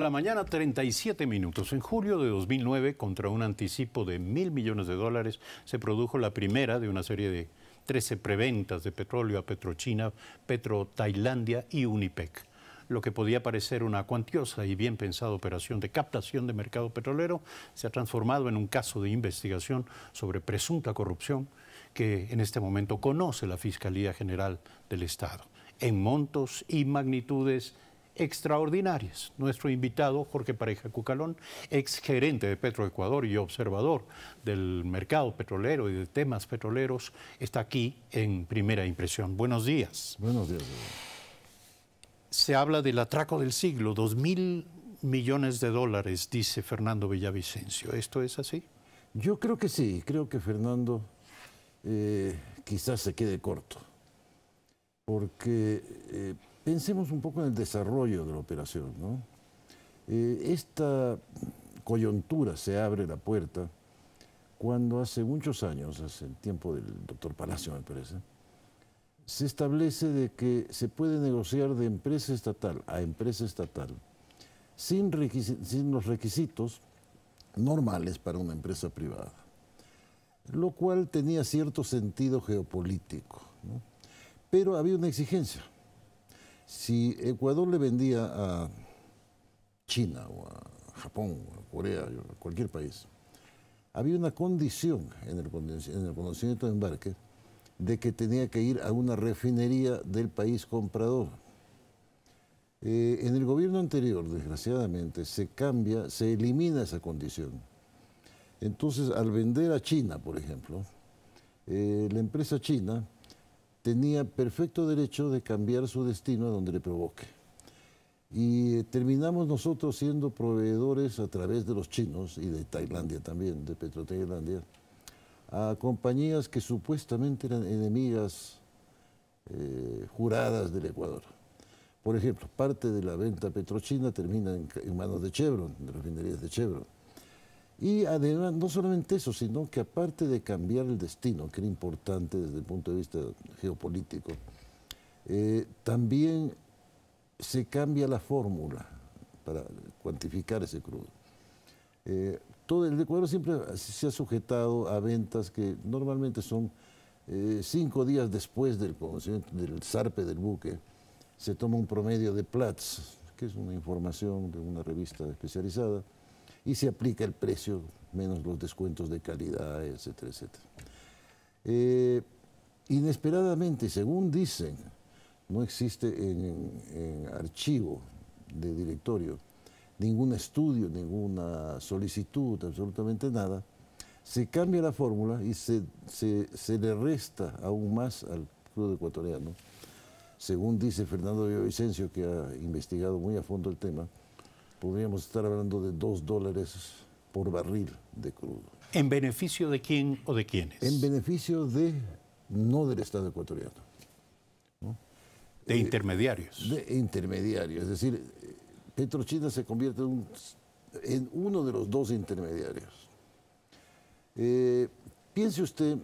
La mañana, 37 minutos. En julio de 2009, contra un anticipo de mil millones de dólares, se produjo la primera de una serie de 13 preventas de petróleo a Petrochina, Petro Tailandia y Unipec. Lo que podía parecer una cuantiosa y bien pensada operación de captación de mercado petrolero se ha transformado en un caso de investigación sobre presunta corrupción que en este momento conoce la Fiscalía General del Estado, en montos y magnitudes extraordinarias. Nuestro invitado, Jorge Pareja Cucalón, ex gerente de Petroecuador y observador del mercado petrolero y de temas petroleros, está aquí en primera impresión. Buenos días. Buenos días. Se habla del atraco del siglo, dos mil millones de dólares, dice Fernando Villavicencio. ¿Esto es así? Yo creo que sí, creo que Fernando eh, quizás se quede corto, porque eh, Pensemos un poco en el desarrollo de la operación. Eh, esta coyuntura se abre la puerta cuando hace muchos años, hace el tiempo del doctor Palacio me parece, se establece de que se puede negociar de empresa estatal a empresa estatal sin, los requisitos normales para una empresa privada, lo cual tenía cierto sentido geopolítico. Pero había una exigencia, si Ecuador le vendía a China o a Japón o a Corea o a cualquier país, había una condición en el, en conocimiento de embarque de que tenía que ir a una refinería del país comprador. Eh, en el gobierno anterior, desgraciadamente, se cambia, se elimina esa condición. Entonces, al vender a China, por ejemplo, eh, la empresa china tenía perfecto derecho de cambiar su destino a donde le provoque. Y eh, terminamos nosotros siendo proveedores a través de los chinos y de Tailandia también, de Petro-Tailandia, a compañías que supuestamente eran enemigas eh, juradas del Ecuador. Por ejemplo, parte de la venta petrochina termina en, manos de Chevron, de refinerías de Chevron y además, no solamente eso, sino que aparte de cambiar el destino, que era importante desde el punto de vista geopolítico, eh, también se cambia la fórmula para cuantificar ese crudo. Eh, todo el Ecuador siempre se ha sujetado a ventas que normalmente son eh, cinco días después del, del zarpe del buque, se toma un promedio de Platts, que es una información de una revista especializada, y se aplica el precio menos los descuentos de calidad, etcétera, etcétera. Eh, inesperadamente, según dicen, no existe en, archivo de directorio ningún estudio, ninguna solicitud, absolutamente nada, se cambia la fórmula y se, le resta aún más al club ecuatoriano, según dice Fernando Vicencio, que ha investigado muy a fondo el tema, podríamos estar hablando de 2 dólares por barril de crudo. ¿En beneficio de quién o de quiénes? En beneficio de, no del Estado ecuatoriano. De intermediarios. De intermediarios, es decir, Petrochina se convierte en, uno de los dos intermediarios. Eh, piense usted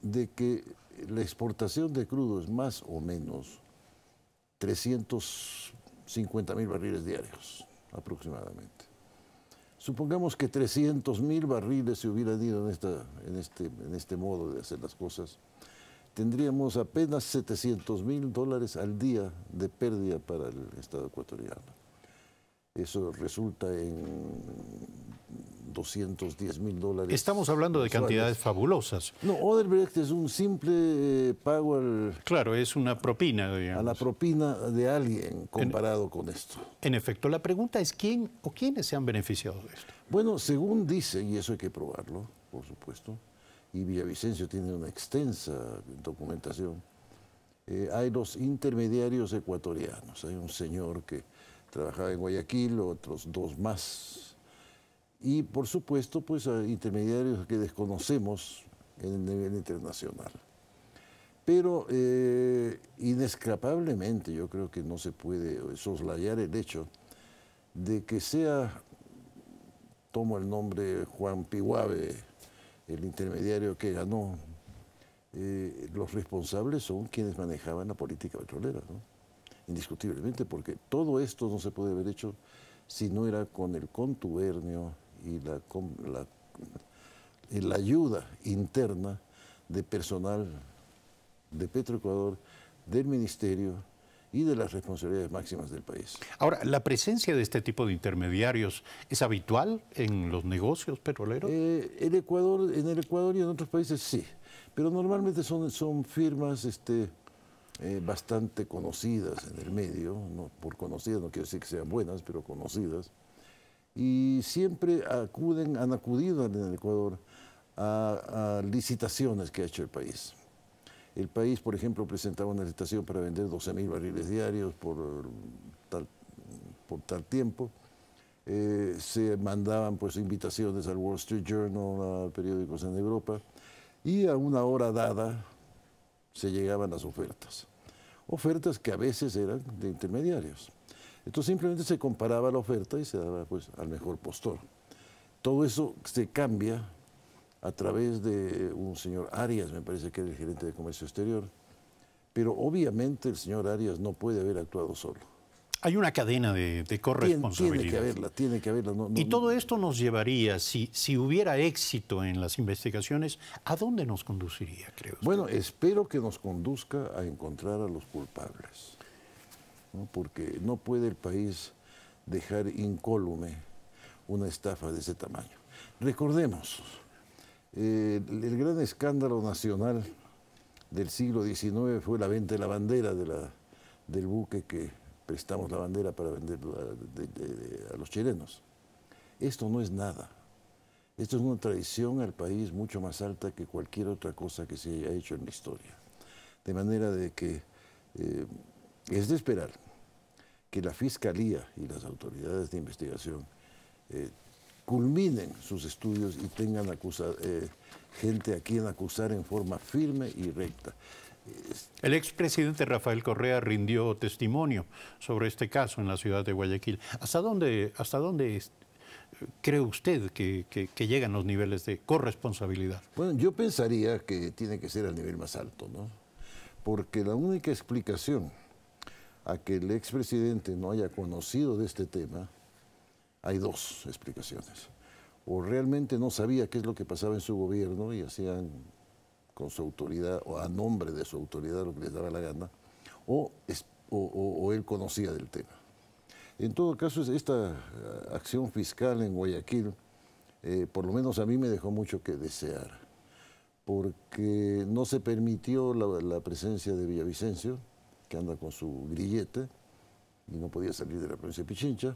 de que la exportación de crudo es más o menos 350 mil barriles diarios aproximadamente. Supongamos que 300 mil barriles se hubieran ido en, esta, en, este, en este modo de hacer las cosas, tendríamos apenas 700 mil dólares al día de pérdida para el Estado ecuatoriano. Eso resulta en 210 mil dólares. Estamos hablando de cantidades fabulosas. No, Oderbrecht es un simple eh, pago al... Claro, es una propina, digamos. A la propina de alguien comparado con esto. En efecto, la pregunta es quién o quiénes se han beneficiado de esto. Bueno, según dice, y eso hay que probarlo, por supuesto, y Villavicencio tiene una extensa documentación, eh, hay los intermediarios ecuatorianos. Hay un señor que trabajaba en Guayaquil, otros dos más y por supuesto pues a intermediarios que desconocemos en el nivel internacional. Pero eh, inescapablemente yo creo que no se puede soslayar el hecho de que sea, tomo el nombre Juan Pihuave, el intermediario que ganó, eh, los responsables son quienes manejaban la política petrolera, indiscutiblemente, porque todo esto no se puede haber hecho si no era con el contubernio y la, la, la ayuda interna de personal de Petroecuador, del Ministerio y de las responsabilidades máximas del país. Ahora, ¿la presencia de este tipo de intermediarios es habitual en los negocios petroleros? Eh, Ecuador, en el Ecuador y en otros países sí, pero normalmente son, son firmas este, eh, bastante conocidas en el medio, no, por conocidas no quiero decir que sean buenas, pero conocidas y siempre acuden, han acudido en el Ecuador a, licitaciones que ha hecho el país. El país, por ejemplo, presentaba una licitación para vender 12 mil barriles diarios por tal, por tal tiempo. Eh, se mandaban pues invitaciones al Wall Street Journal, a periódicos en Europa, y a una hora dada se llegaban las ofertas. Ofertas que a veces eran de intermediarios. Entonces simplemente se comparaba la oferta y se daba pues, al mejor postor. Todo eso se cambia a través de un señor Arias, me parece que era el gerente de comercio exterior, pero obviamente el señor Arias no puede haber actuado solo. Hay una cadena de, corresponsabilidad. Tiene, que haberla, tiene que haberla. y todo esto nos llevaría, si, si hubiera éxito en las investigaciones, ¿a dónde nos conduciría, creo? Bueno, espero que nos conduzca a encontrar a los culpables porque no puede el país dejar incólume una estafa de ese tamaño. Recordemos, eh, el gran escándalo nacional del siglo XIX fue la venta de la bandera del buque que prestamos la bandera para vender a, los chilenos. Esto no es nada. Esto es una traición al país mucho más alta que cualquier otra cosa que se haya hecho en la historia. De manera de que eh, es de esperar que la Fiscalía y las autoridades de investigación eh, culminen sus estudios y tengan eh, gente a quien acusar en forma firme y recta. El expresidente Rafael Correa rindió testimonio sobre este caso en la ciudad de Guayaquil. ¿Hasta dónde, hasta dónde cree usted que, que, llegan los niveles de corresponsabilidad? Bueno, yo pensaría que tiene que ser al nivel más alto, ¿no? Porque la única explicación a que el expresidente no haya conocido de este tema, hay dos explicaciones. O realmente no sabía qué es lo que pasaba en su gobierno y hacían con su autoridad o a nombre de su autoridad lo que les daba la gana, o, él conocía del tema. En todo caso, esta eh, acción fiscal en Guayaquil, eh, por lo menos a mí me dejó mucho que desear, porque no se permitió la presencia de Villavicencio, que anda con su grillete y no podía salir de la provincia de Pichincha.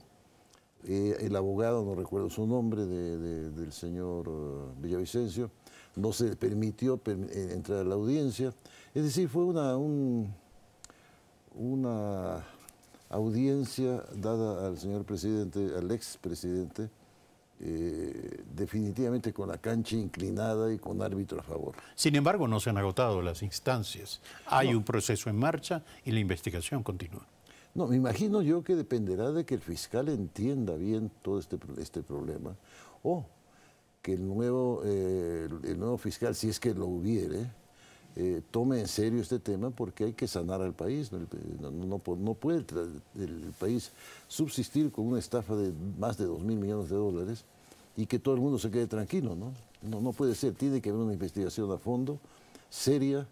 Eh, el abogado, no recuerdo su nombre, del señor eh, Villavicencio, no se permitió eh, entrar a la audiencia. Es decir, fue una, una audiencia dada al señor presidente, al expresidente, eh, definitivamente con la cancha inclinada y con árbitro a favor. Sin embargo, no se han agotado las instancias. Hay un proceso en marcha y la investigación continúa. No, me imagino yo que dependerá de que el fiscal entienda bien todo este, este problema o que el nuevo, eh, el nuevo fiscal, si es que lo hubiere, eh, tome en serio este tema porque hay que sanar al país. No, puede el, país subsistir con una estafa de más de 2 mil millones de dólares y que todo el mundo se quede tranquilo, ¿no? No, no puede ser. Tiene que haber una investigación a fondo, seria,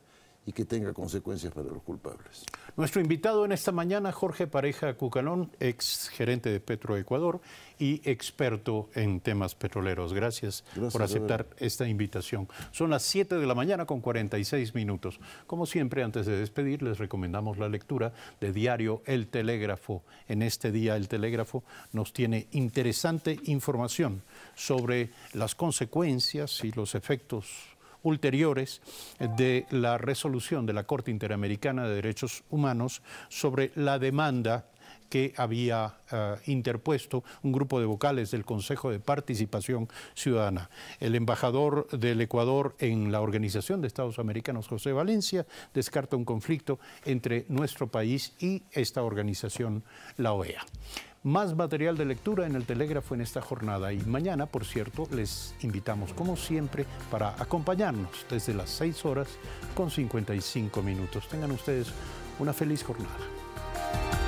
y que tenga consecuencias para los culpables. Nuestro invitado en esta mañana, Jorge Pareja Cucalón, ex gerente de Petroecuador y experto en temas petroleros. Gracias, por aceptar esta invitación. Son las 7 de la mañana con 46 minutos. Como siempre, antes de despedir, les recomendamos la lectura de diario El Telégrafo. En este día, El Telégrafo nos tiene interesante información sobre las consecuencias y los efectos ulteriores de la resolución de la Corte Interamericana de Derechos Humanos sobre la demanda que había eh, interpuesto un grupo de vocales del Consejo de Participación Ciudadana. El embajador del Ecuador en la Organización de Estados Americanos, José Valencia, descarta un conflicto entre nuestro país y esta organización, la OEA. Más material de lectura en el Telégrafo en esta jornada y mañana, por cierto, les invitamos como siempre para acompañarnos desde las 6 horas con 55 minutos. Tengan ustedes una feliz jornada.